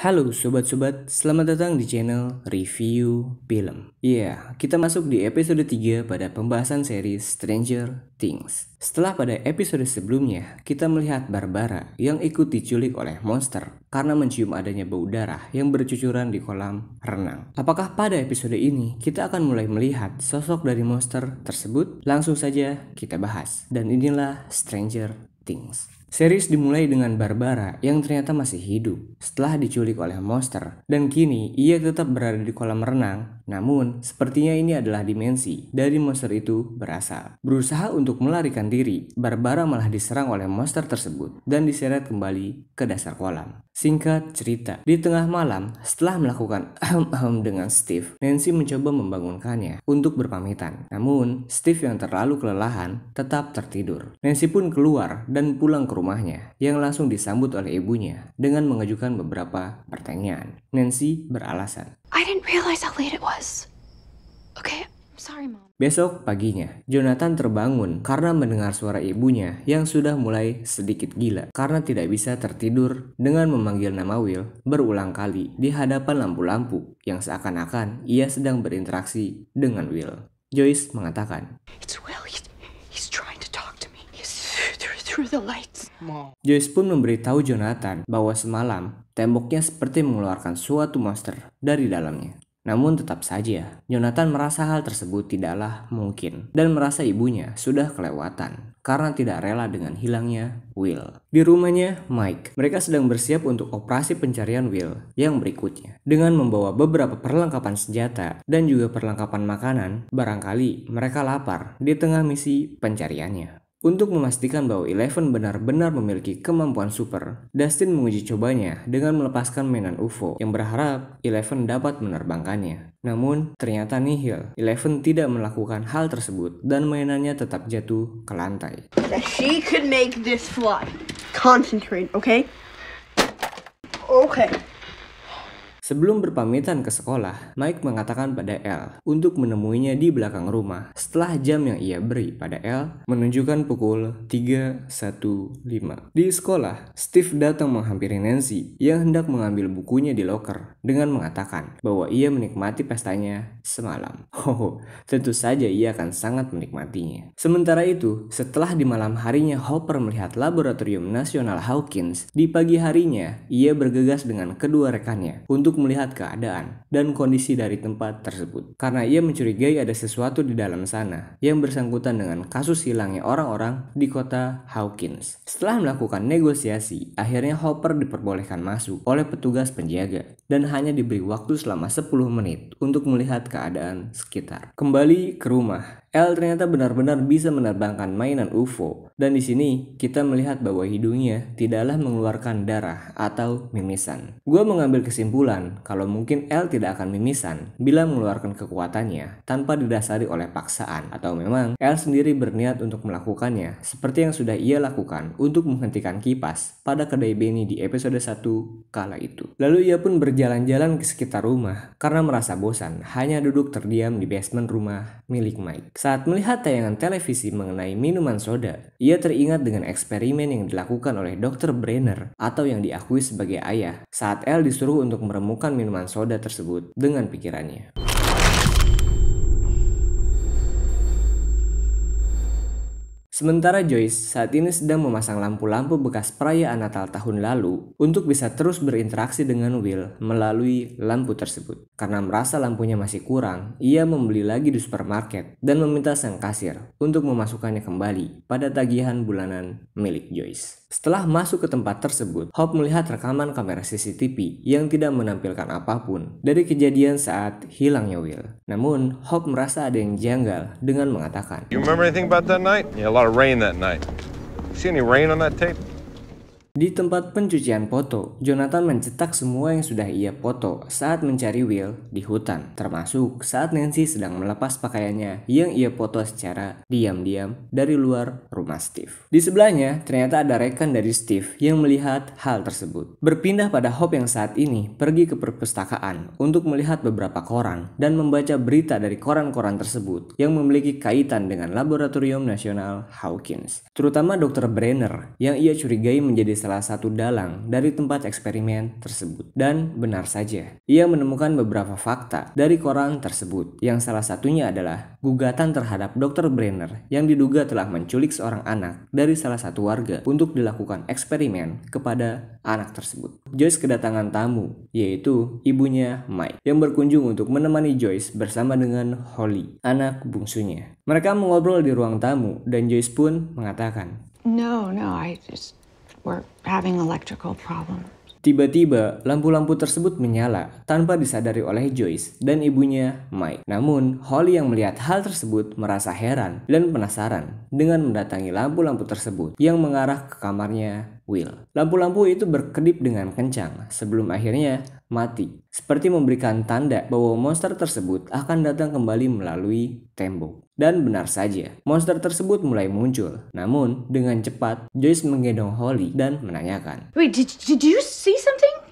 Halo sobat-sobat, selamat datang di channel Review Film. Ya, yeah, kita masuk di episode 3 pada pembahasan seri Stranger Things. Setelah pada episode sebelumnya, kita melihat Barbara yang ikut diculik oleh monster karena mencium adanya bau darah yang bercucuran di kolam renang. Apakah pada episode ini kita akan mulai melihat sosok dari monster tersebut? Langsung saja kita bahas. Dan inilah Stranger Things. Series dimulai dengan Barbara yang ternyata masih hidup setelah diculik oleh monster dan kini ia tetap berada di kolam renang namun sepertinya ini adalah dimensi dari monster itu berasal. Berusaha untuk melarikan diri, Barbara malah diserang oleh monster tersebut dan diseret kembali ke dasar kolam. Singkat cerita, di tengah malam, setelah melakukan ahem-ahem dengan Steve, Nancy mencoba membangunkannya untuk berpamitan. Namun, Steve yang terlalu kelelahan tetap tertidur. Nancy pun keluar dan pulang ke rumahnya, yang langsung disambut oleh ibunya dengan mengajukan beberapa pertanyaan. Nancy beralasan, I didn't realize how late it was. Okay, Sorry, Mom. Besok paginya, Jonathan terbangun karena mendengar suara ibunya yang sudah mulai sedikit gila karena tidak bisa tertidur dengan memanggil nama Will berulang kali di hadapan lampu-lampu yang seakan-akan ia sedang berinteraksi dengan Will. Joyce mengatakan, It's Will. He's, he's trying to talk to me. He's through, through the lights. Mom. Joyce pun memberitahu Jonathan bahwa semalam temboknya seperti mengeluarkan suatu monster dari dalamnya. Namun tetap saja, Jonathan merasa hal tersebut tidaklah mungkin dan merasa ibunya sudah kelewatan karena tidak rela dengan hilangnya Will. Di rumahnya, Mike, mereka sedang bersiap untuk operasi pencarian Will yang berikutnya dengan membawa beberapa perlengkapan senjata dan juga perlengkapan makanan, barangkali mereka lapar di tengah misi pencariannya. Untuk memastikan bahwa Eleven benar-benar memiliki kemampuan super, Dustin menguji cobanya dengan melepaskan mainan UFO yang berharap Eleven dapat menerbangkannya. Namun, ternyata nihil, Eleven tidak melakukan hal tersebut dan mainannya tetap jatuh ke lantai. She could make this fly. Concentrate, okay? Okay. Sebelum berpamitan ke sekolah, Mike mengatakan pada L untuk menemuinya di belakang rumah. Setelah jam yang ia beri pada L menunjukkan pukul 3.15. Di sekolah, Steve datang menghampiri Nancy yang hendak mengambil bukunya di locker dengan mengatakan bahwa ia menikmati pestanya semalam. Oh, tentu saja ia akan sangat menikmatinya. Sementara itu, setelah di malam harinya Hopper melihat Laboratorium Nasional Hawkins, di pagi harinya ia bergegas dengan kedua rekannya untuk melihat keadaan dan kondisi dari tempat tersebut karena ia mencurigai ada sesuatu di dalam sana yang bersangkutan dengan kasus hilangnya orang-orang di kota Hawkins. Setelah melakukan negosiasi, akhirnya Hopper diperbolehkan masuk oleh petugas penjaga dan hanya diberi waktu selama 10 menit untuk melihat keadaan sekitar. Kembali ke rumah, L ternyata benar-benar bisa menerbangkan mainan UFO. Dan di sini kita melihat bahwa hidungnya tidaklah mengeluarkan darah atau mimisan. Gua mengambil kesimpulan kalau mungkin L tidak akan mimisan bila mengeluarkan kekuatannya tanpa didasari oleh paksaan atau memang L sendiri berniat untuk melakukannya seperti yang sudah ia lakukan untuk menghentikan kipas pada kedai Benny di episode 1 kala itu. Lalu ia pun berjalan-jalan ke sekitar rumah karena merasa bosan hanya duduk terdiam di basement rumah milik Mike. Saat melihat tayangan televisi mengenai minuman soda, ia teringat dengan eksperimen yang dilakukan oleh Dr. Brenner atau yang diakui sebagai ayah saat L disuruh untuk meremukan minuman soda tersebut dengan pikirannya. Sementara Joyce saat ini sedang memasang lampu-lampu bekas perayaan Natal tahun lalu untuk bisa terus berinteraksi dengan Will melalui lampu tersebut. Karena merasa lampunya masih kurang, ia membeli lagi di supermarket dan meminta sang kasir untuk memasukkannya kembali pada tagihan bulanan milik Joyce. Setelah masuk ke tempat tersebut, Hope melihat rekaman kamera CCTV yang tidak menampilkan apapun dari kejadian saat hilangnya Will. Namun, Hope merasa ada yang janggal dengan mengatakan, You remember anything about that night? Yeah, lot of rain that night. See any rain on that tape? Di tempat pencucian foto, Jonathan mencetak semua yang sudah ia foto saat mencari Will di hutan, termasuk saat Nancy sedang melepas pakaiannya yang ia foto secara diam-diam dari luar rumah Steve. Di sebelahnya, ternyata ada rekan dari Steve yang melihat hal tersebut. Berpindah pada Hope yang saat ini pergi ke perpustakaan untuk melihat beberapa koran dan membaca berita dari koran-koran tersebut yang memiliki kaitan dengan Laboratorium Nasional Hawkins, terutama Dr. Brenner yang ia curigai menjadi salah satu dalang dari tempat eksperimen tersebut. Dan benar saja, ia menemukan beberapa fakta dari koran tersebut, yang salah satunya adalah gugatan terhadap Dr. Brenner yang diduga telah menculik seorang anak dari salah satu warga untuk dilakukan eksperimen kepada anak tersebut. Joyce kedatangan tamu, yaitu ibunya Mike, yang berkunjung untuk menemani Joyce bersama dengan Holly, anak bungsunya. Mereka mengobrol di ruang tamu dan Joyce pun mengatakan, "No, no, I just Tiba-tiba, lampu-lampu tersebut menyala tanpa disadari oleh Joyce dan ibunya, Mike. Namun, Holly yang melihat hal tersebut merasa heran dan penasaran dengan mendatangi lampu-lampu tersebut yang mengarah ke kamarnya Will. Lampu-lampu itu berkedip dengan kencang sebelum akhirnya mati, seperti memberikan tanda bahwa monster tersebut akan datang kembali melalui tembok. Dan benar saja, monster tersebut mulai muncul. Namun, dengan cepat, Joyce menggendong Holly dan menanyakan. Wait, did, did you see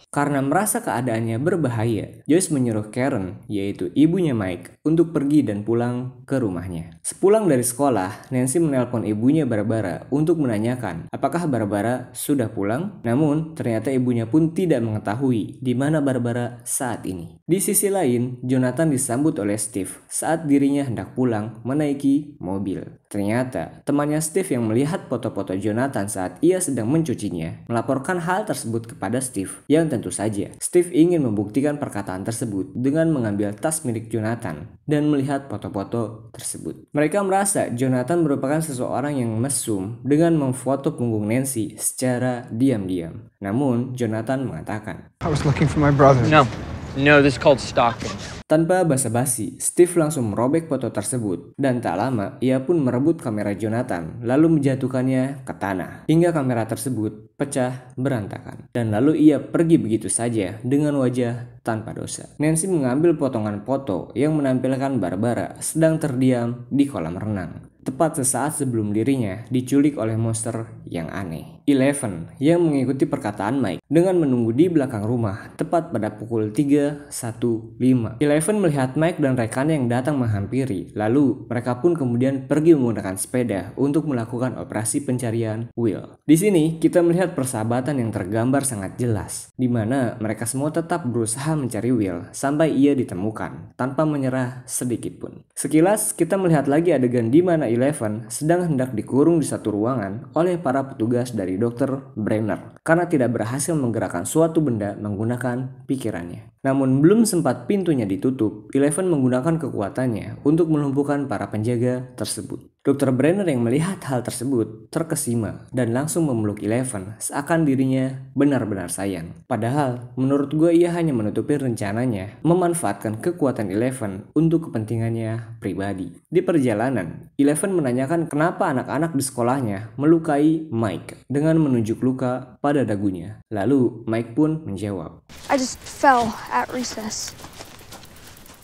karena merasa keadaannya berbahaya, Joyce menyuruh Karen, yaitu ibunya Mike, untuk pergi dan pulang ke rumahnya. Sepulang dari sekolah, Nancy menelpon ibunya Barbara untuk menanyakan apakah Barbara sudah pulang. Namun, ternyata ibunya pun tidak mengetahui di mana Barbara saat ini. Di sisi lain, Jonathan disambut oleh Steve saat dirinya hendak pulang menaiki mobil. Ternyata, temannya Steve yang melihat foto-foto Jonathan saat ia sedang mencucinya, melaporkan hal tersebut kepada Steve yang tentu saja. Steve ingin membuktikan perkataan tersebut dengan mengambil tas milik Jonathan dan melihat foto-foto tersebut. Mereka merasa Jonathan merupakan seseorang yang mesum dengan memfoto punggung Nancy secara diam-diam. Namun, Jonathan mengatakan, I was looking for my brother. No, no, this called stalking. Tanpa basa-basi, Steve langsung merobek foto tersebut dan tak lama ia pun merebut kamera Jonathan lalu menjatuhkannya ke tanah hingga kamera tersebut pecah berantakan dan lalu ia pergi begitu saja dengan wajah tanpa dosa. Nancy mengambil potongan foto yang menampilkan Barbara sedang terdiam di kolam renang tepat sesaat sebelum dirinya diculik oleh monster yang aneh. Eleven yang mengikuti perkataan Mike dengan menunggu di belakang rumah tepat pada pukul 3.15. Eleven Raven melihat Mike dan rekannya yang datang menghampiri, lalu mereka pun kemudian pergi menggunakan sepeda untuk melakukan operasi pencarian Will. Di sini kita melihat persahabatan yang tergambar sangat jelas, di mana mereka semua tetap berusaha mencari Will sampai ia ditemukan, tanpa menyerah sedikit pun. Sekilas kita melihat lagi adegan di mana Eleven sedang hendak dikurung di satu ruangan oleh para petugas dari Dokter Brenner karena tidak berhasil menggerakkan suatu benda menggunakan pikirannya. Namun belum sempat pintunya ditutup ditutup, Eleven menggunakan kekuatannya untuk melumpuhkan para penjaga tersebut. Dr. Brenner yang melihat hal tersebut terkesima dan langsung memeluk Eleven seakan dirinya benar-benar sayang. Padahal, menurut gue ia hanya menutupi rencananya memanfaatkan kekuatan Eleven untuk kepentingannya pribadi. Di perjalanan, Eleven menanyakan kenapa anak-anak di sekolahnya melukai Mike dengan menunjuk luka pada dagunya. Lalu, Mike pun menjawab, I just fell at recess.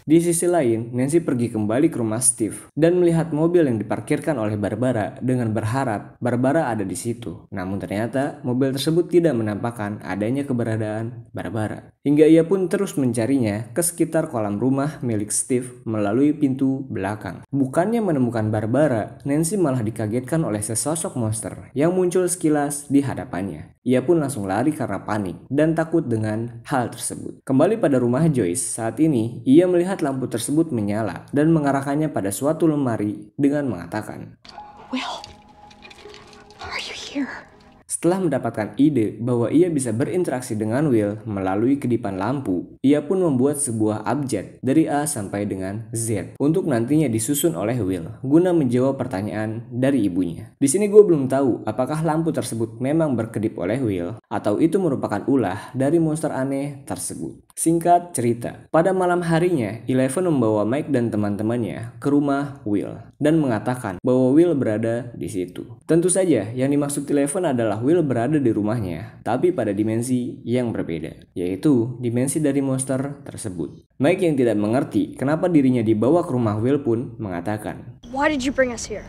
Di sisi lain, Nancy pergi kembali ke rumah Steve dan melihat mobil yang diparkirkan oleh Barbara dengan berharap Barbara ada di situ. Namun ternyata mobil tersebut tidak menampakkan adanya keberadaan Barbara. Hingga ia pun terus mencarinya ke sekitar kolam rumah milik Steve melalui pintu belakang. Bukannya menemukan Barbara, Nancy malah dikagetkan oleh sesosok monster yang muncul sekilas di hadapannya. Ia pun langsung lari karena panik dan takut dengan hal tersebut. Kembali pada rumah Joyce, saat ini ia melihat melihat lampu tersebut menyala dan mengarahkannya pada suatu lemari dengan mengatakan, Well, are you here? Setelah mendapatkan ide bahwa ia bisa berinteraksi dengan Will melalui kedipan lampu, ia pun membuat sebuah abjad dari A sampai dengan Z untuk nantinya disusun oleh Will guna menjawab pertanyaan dari ibunya. Di sini gue belum tahu apakah lampu tersebut memang berkedip oleh Will atau itu merupakan ulah dari monster aneh tersebut. Singkat cerita, pada malam harinya Eleven membawa Mike dan teman-temannya ke rumah Will dan mengatakan bahwa Will berada di situ. Tentu saja yang dimaksud Eleven adalah Will Will berada di rumahnya, tapi pada dimensi yang berbeda, yaitu dimensi dari monster tersebut. Mike yang tidak mengerti kenapa dirinya dibawa ke rumah Will pun mengatakan, "Why did you bring us here?"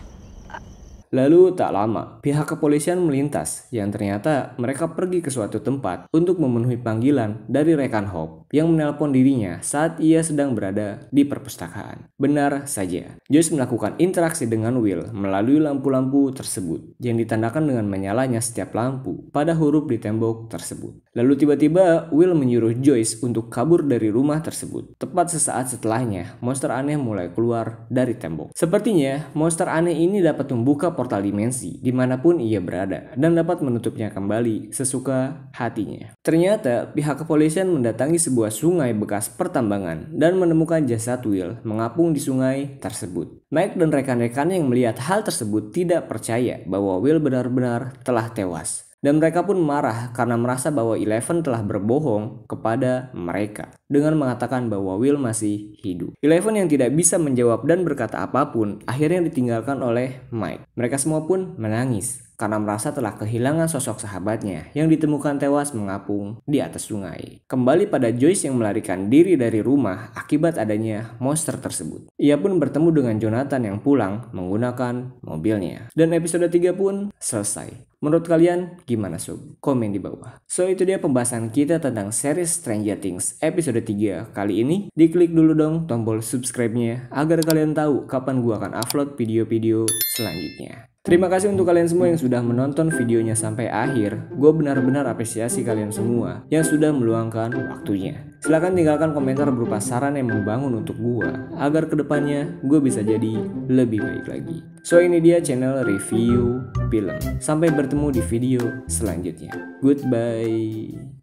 Lalu tak lama, pihak kepolisian melintas yang ternyata mereka pergi ke suatu tempat untuk memenuhi panggilan dari rekan Hope yang menelpon dirinya saat ia sedang berada di perpustakaan. Benar saja, Joyce melakukan interaksi dengan Will melalui lampu-lampu tersebut yang ditandakan dengan menyalanya setiap lampu pada huruf di tembok tersebut. Lalu tiba-tiba Will menyuruh Joyce untuk kabur dari rumah tersebut. Tepat sesaat setelahnya, monster aneh mulai keluar dari tembok. Sepertinya monster aneh ini dapat membuka portal dimensi dimanapun ia berada dan dapat menutupnya kembali sesuka hatinya. Ternyata pihak kepolisian mendatangi sebuah sungai bekas pertambangan dan menemukan jasad Will mengapung di sungai tersebut. Mike dan rekan-rekan yang melihat hal tersebut tidak percaya bahwa Will benar-benar telah tewas. Dan mereka pun marah karena merasa bahwa Eleven telah berbohong kepada mereka dengan mengatakan bahwa Will masih hidup. Eleven yang tidak bisa menjawab dan berkata apapun akhirnya ditinggalkan oleh Mike. Mereka semua pun menangis karena merasa telah kehilangan sosok sahabatnya yang ditemukan tewas mengapung di atas sungai. Kembali pada Joyce yang melarikan diri dari rumah akibat adanya monster tersebut. Ia pun bertemu dengan Jonathan yang pulang menggunakan mobilnya. Dan episode 3 pun selesai. Menurut kalian gimana sob? Komen di bawah. So itu dia pembahasan kita tentang series Stranger Things episode 3 kali ini. Diklik dulu dong tombol subscribe-nya agar kalian tahu kapan gua akan upload video-video selanjutnya. Terima kasih untuk kalian semua yang sudah menonton videonya sampai akhir. Gue benar-benar apresiasi kalian semua yang sudah meluangkan waktunya. Silahkan tinggalkan komentar berupa saran yang membangun untuk gue, agar kedepannya gue bisa jadi lebih baik lagi. So ini dia channel review film. Sampai bertemu di video selanjutnya. Goodbye.